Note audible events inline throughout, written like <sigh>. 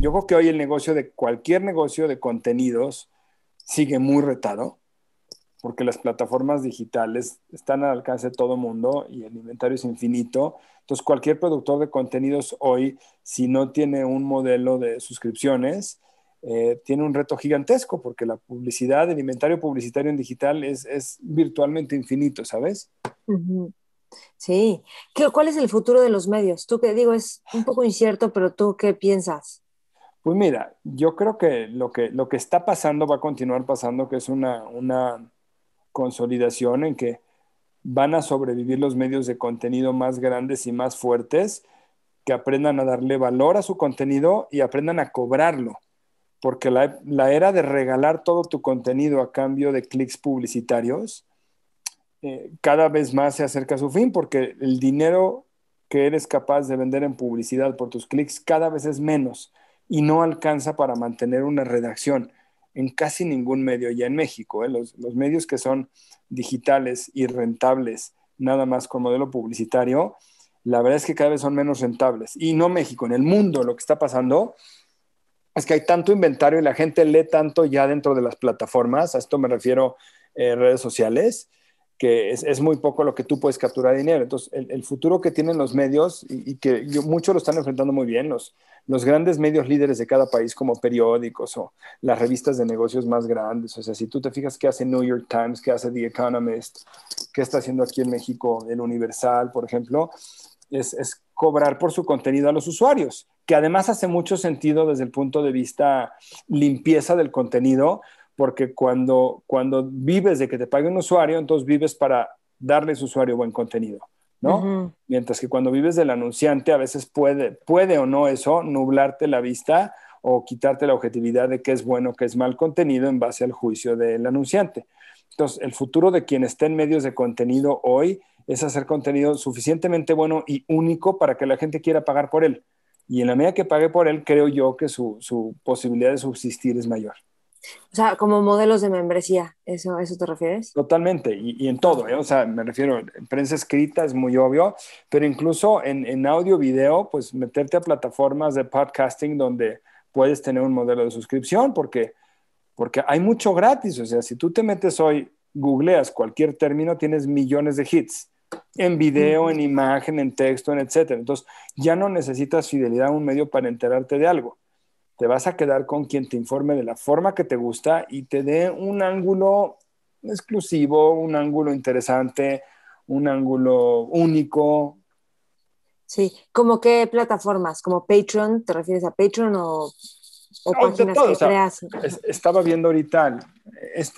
yo creo que hoy el negocio de cualquier negocio de contenidos sigue muy retado, porque las plataformas digitales están al alcance de todo mundo y el inventario es infinito. Entonces, cualquier productor de contenidos hoy, si no tiene un modelo de suscripciones, eh, tiene un reto gigantesco, porque la publicidad, el inventario publicitario en digital es, virtualmente infinito, ¿sabes? Sí. ¿Qué, ¿Cuál es el futuro de los medios? Tú que digo, es un poco incierto, pero tú qué piensas? Pues mira, yo creo que lo que, está pasando va a continuar pasando, que es una, consolidación en que van a sobrevivir los medios de contenido más grandes y más fuertes, que aprendan a darle valor a su contenido y aprendan a cobrarlo, porque la era de regalar todo tu contenido a cambio de clics publicitarios, eh, cada vez más se acerca a su fin porque el dinero que eres capaz de vender en publicidad por tus clics cada vez es menos y no alcanza para mantener una redacción en casi ningún medio ya en México. ¿eh? Los, medios que son digitales y rentables, nada más con modelo publicitario, la verdad es que cada vez son menos rentables. Y no México, en el mundo lo que está pasando es que hay tanto inventario y la gente lee tanto ya dentro de las plataformas, a esto me refiero eh, redes sociales, que es, muy poco lo que tú puedes capturar dinero. Entonces, el, futuro que tienen los medios y, que muchos lo están enfrentando muy bien, los, los grandes medios líderes de cada país como periódicos o las revistas de negocios más grandes. O sea, si tú te fijas qué hace New York Times, qué hace The Economist, qué está haciendo aquí en México el Universal, por ejemplo, es, es cobrar por su contenido a los usuarios, que además hace mucho sentido desde el punto de vista limpieza del contenido, porque cuando, cuando vives de que te pague un usuario, entonces vives para darle a ese usuario buen contenido, ¿no? Mientras que cuando vives del anunciante, a veces puede, puede o no eso nublarte la vista o quitarte la objetividad de qué es bueno, qué es mal contenido en base al juicio del anunciante. Entonces, el futuro de quien esté en medios de contenido hoy es hacer contenido suficientemente bueno y único para que la gente quiera pagar por él. Y en la medida que pague por él, creo yo que su posibilidad de subsistir es mayor. O sea, como modelos de membresía, ¿eso, eso te refieres? Totalmente, y, y en todo, ¿eh? o sea, me refiero, en prensa escrita es muy obvio, pero incluso en, en audio, video, pues meterte a plataformas de podcasting donde puedes tener un modelo de suscripción, porque, porque hay mucho gratis, o sea, si tú te metes hoy, googleas cualquier término, tienes millones de hits en video, en imagen, en texto, en etcétera. Entonces, ya no necesitas fidelidad a un medio para enterarte de algo te vas a quedar con quien te informe de la forma que te gusta y te dé un ángulo exclusivo, un ángulo interesante, un ángulo único. Sí, ¿como qué plataformas? ¿Como Patreon? ¿Te refieres a Patreon o, páginas que creas? estaba viendo ahorita,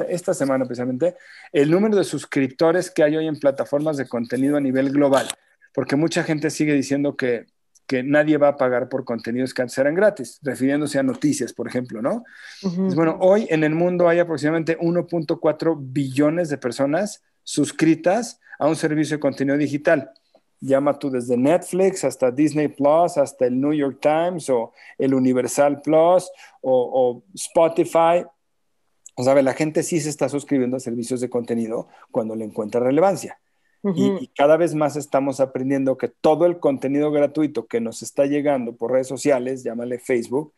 esta semana precisamente, el número de suscriptores que hay hoy en plataformas de contenido a nivel global, porque mucha gente sigue diciendo que que nadie va a pagar por contenidos que antes gratis, refiriéndose a noticias, por ejemplo, ¿no? Pues bueno, hoy en el mundo hay aproximadamente 1.4 billones de personas suscritas a un servicio de contenido digital. Llama tú desde Netflix hasta Disney Plus, hasta el New York Times o el Universal Plus o, o Spotify. O sea, la gente sí se está suscribiendo a servicios de contenido cuando le encuentra relevancia y, cada vez más estamos aprendiendo que todo el contenido gratuito que nos está llegando por redes sociales, llámale Facebook,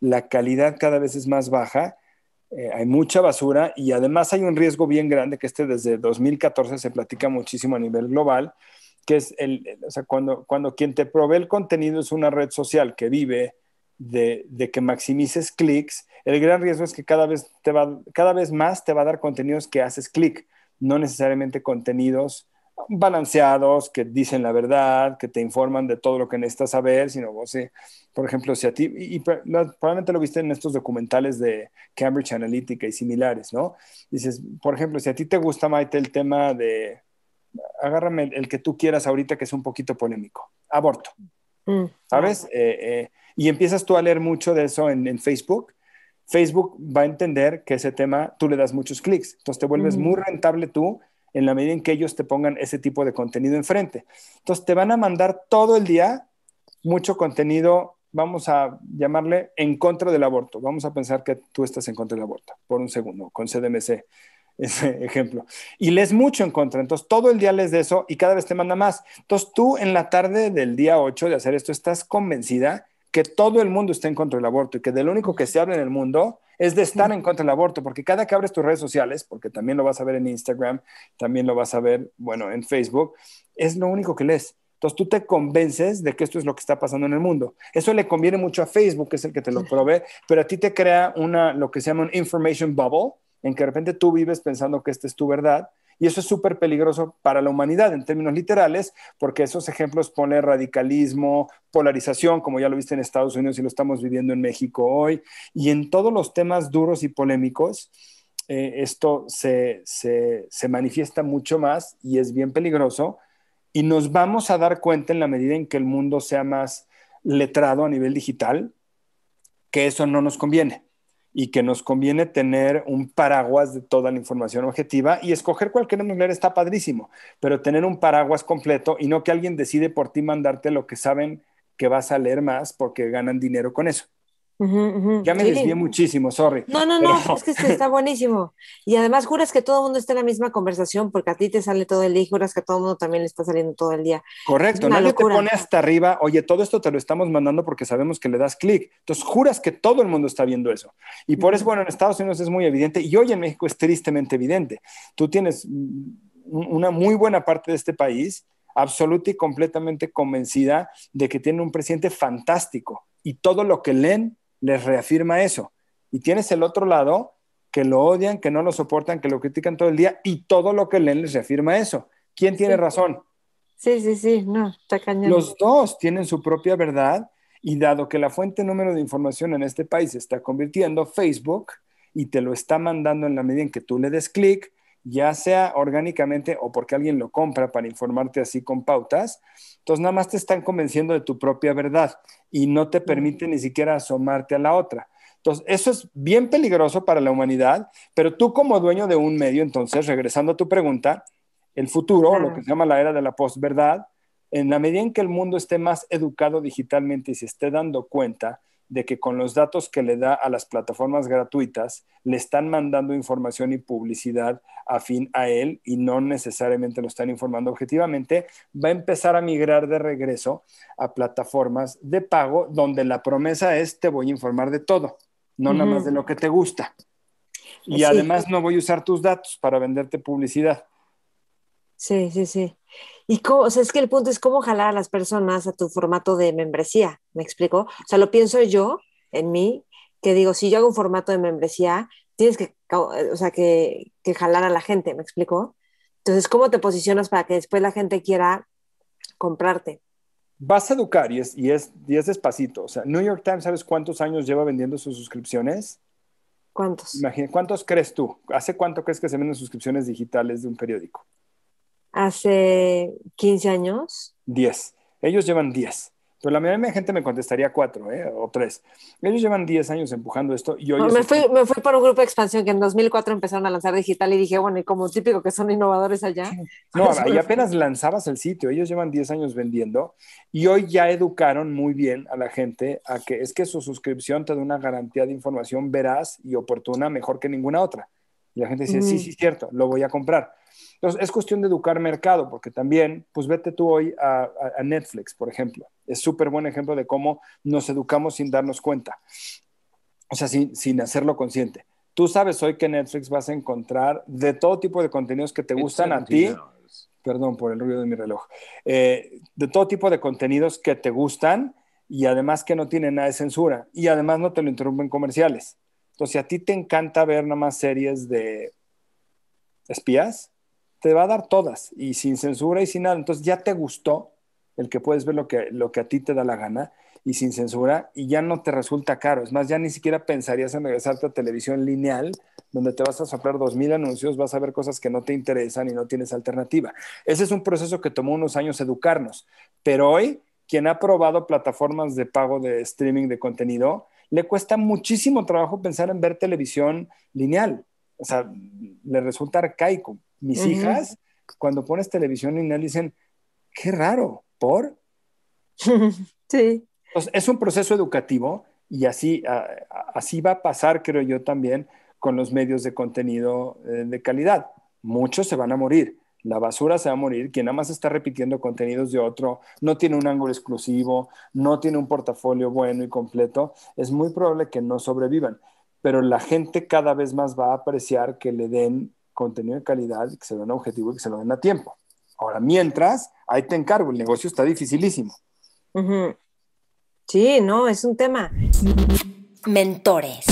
la calidad cada vez es más baja, eh, hay mucha basura y además hay un riesgo bien grande que este desde 2014 se platica muchísimo a nivel global, que es el, cuando, cuando quien te provee el contenido es una red social que vive de, de, que maximices clics, el gran riesgo es que cada vez, va, cada vez más te va a dar contenidos que haces clic, no necesariamente contenidos balanceados, que dicen la verdad, que te informan de todo lo que necesitas saber, sino vos, por ejemplo, si a ti, y, probablemente lo viste en estos documentales de Cambridge Analytica y similares, ¿no? Dices, por ejemplo, si a ti te gusta, Maite, el tema de, agárrame el, que tú quieras ahorita que es un poquito polémico, aborto, mm. ¿sabes? Ah. Eh, eh, y empiezas tú a leer mucho de eso en, Facebook. Facebook va a entender que ese tema tú le das muchos clics, entonces te vuelves mm. muy rentable tú en la medida en que ellos te pongan ese tipo de contenido enfrente. Entonces, te van a mandar todo el día mucho contenido, vamos a llamarle en contra del aborto. Vamos a pensar que tú estás en contra del aborto, por un segundo, con CDMC, <laughs> ese ejemplo. Y lees mucho en contra. Entonces, todo el día lees de eso y cada vez te manda más. Entonces, tú en la tarde del día 8 de hacer esto, estás convencida que todo el mundo está en contra del aborto y que del único que se habla en el mundo es de estar en contra del aborto, porque cada que abres tus redes sociales, porque también lo vas a ver en Instagram, también lo vas a ver, bueno, en Facebook, es lo único que lees. Entonces tú te convences de que esto es lo que está pasando en el mundo. Eso le conviene mucho a Facebook, es el que te lo provee, pero a ti te crea una, lo que se llama un information bubble, en que de repente tú vives pensando que esta es tu verdad y eso es súper peligroso para la humanidad en términos literales, porque esos ejemplos ponen radicalismo, polarización, como ya lo viste en Estados Unidos y lo estamos viviendo en México hoy, y en todos los temas duros y polémicos. Eh, esto se, se manifiesta mucho más y es bien peligroso y nos vamos a dar cuenta en la medida en que el mundo sea más letrado a nivel digital, que eso no nos conviene y que nos conviene tener un paraguas de toda la información objetiva y escoger cualquier queremos está padrísimo, pero tener un paraguas completo y no que alguien decide por ti mandarte lo que saben que vas a leer más porque ganan dinero con eso. Ya me desvié muchísimo, sorry. No, no, no, es que este está buenísimo. Y además juras que todo el mundo está en la misma conversación, porque a ti te sale todo el día y juras que a todo el mundo también le está saliendo todo el día. Correcto, nadie te pone hasta arriba, oye, todo esto te lo estamos mandando porque sabemos que le das clic. Entonces juras que todo el mundo está viendo eso. Y por eso, bueno, en Estados Unidos es muy evidente y hoy en México es tristemente evidente. Tú tienes una muy buena parte de este país absoluta y completamente convencida de que tiene un presidente fantástico y todo lo que leen les reafirma eso. Y tienes el otro lado que lo odian, que no lo soportan, que lo critican todo el día y todo lo que leen les reafirma eso. ¿Quién tiene razón? Sí, sí, sí, no, está cañón. Los dos tienen su propia verdad y dado que la fuente número de información en este país se está convirtiendo Facebook y te lo está mandando en la medida en que tú le des clic, ya sea orgánicamente o porque alguien lo compra para informarte así con pautas. Entonces nada más te están convenciendo de tu propia verdad y no te permite ni siquiera asomarte a la otra. Entonces, eso es bien peligroso para la humanidad, pero tú como dueño de un medio, entonces, regresando a tu pregunta, el futuro, lo que se llama la era de la posverdad, en la medida en que el mundo esté más educado digitalmente y se esté dando cuenta de que con los datos que le da a las plataformas gratuitas, le están mandando información y publicidad a fin a él y no necesariamente lo están informando objetivamente, va a empezar a migrar de regreso a plataformas de pago donde la promesa es te voy a informar de todo, no nada más de lo que te gusta. Y además no voy a usar tus datos para venderte publicidad. Sí, sí, sí. Y cómo, o sea, es que el punto es cómo jalar a las personas a tu formato de membresía, ¿me explico? O sea, lo pienso yo en mí, que digo, si yo hago un formato de membresía, tienes que, eh, o sea, que, jalar a la gente, ¿me explico? Entonces, ¿cómo te posicionas para que después la gente quiera comprarte? Vas a educar y es, y es, despacito. O sea, New York Times, ¿sabes cuántos años lleva vendiendo sus suscripciones? ¿Cuántos? Imagínate, ¿cuántos crees tú? ¿Hace cuánto crees que se venden suscripciones digitales de un periódico? hace 15 años? 10. Ellos llevan 10. Pero la mayoría de gente me contestaría 4 ¿eh? o 3. Ellos llevan 10 años empujando esto y hoy... me, fui, por un grupo de expansión que en 2004 empezaron a lanzar digital y dije, bueno, y como típico que son innovadores allá. No, ahí <laughs> apenas lanzabas el sitio. Ellos llevan 10 años vendiendo y hoy ya educaron muy bien a la gente a que es que su suscripción te da una garantía de información veraz y oportuna mejor que ninguna otra. Y la gente dice, "Sí, sí, sí, cierto, lo voy a comprar. Entonces, es cuestión de educar mercado, porque también, pues vete tú hoy a, Netflix, por ejemplo. Es súper buen ejemplo de cómo nos educamos sin darnos cuenta, o sea, sin, hacerlo consciente. Tú sabes hoy que Netflix vas a encontrar de todo tipo de contenidos que te gustan a ti. Perdón por el ruido de mi reloj. Eh, de todo tipo de contenidos que te gustan y además que no tienen nada de censura y además no te lo interrumpen comerciales. Entonces, si a ti te encanta ver nada más series de espías, te va a dar todas y sin censura y sin nada. Entonces ya te gustó el que puedes ver lo que, lo que a ti te da la gana y sin censura y ya no te resulta caro. Es más, ya ni siquiera pensarías en regresarte a televisión lineal donde te vas a soplar 2.000 anuncios, vas a ver cosas que no te interesan y no tienes alternativa. Ese es un proceso que tomó unos años educarnos, pero hoy quien ha probado plataformas de pago de streaming de contenido, le cuesta muchísimo trabajo pensar en ver televisión lineal. O sea, le resulta arcaico. Mis hijas, cuando pones televisión lineal, dicen, qué raro, ¿por? <laughs> sí. es un proceso educativo y así, así va a pasar, creo yo, también con los medios de contenido eh, de calidad. Muchos se van a morir, la basura se va a morir, quien nada más está repitiendo contenidos de otro, no tiene un ángulo exclusivo, no tiene un portafolio bueno y completo, es muy probable que no sobrevivan, pero la gente cada vez más va a apreciar que le den contenido de calidad, que se lo den a objetivo y que se lo den a tiempo. Ahora, mientras, ahí te encargo, el negocio está dificilísimo. Sí, no, es un tema. Mentores.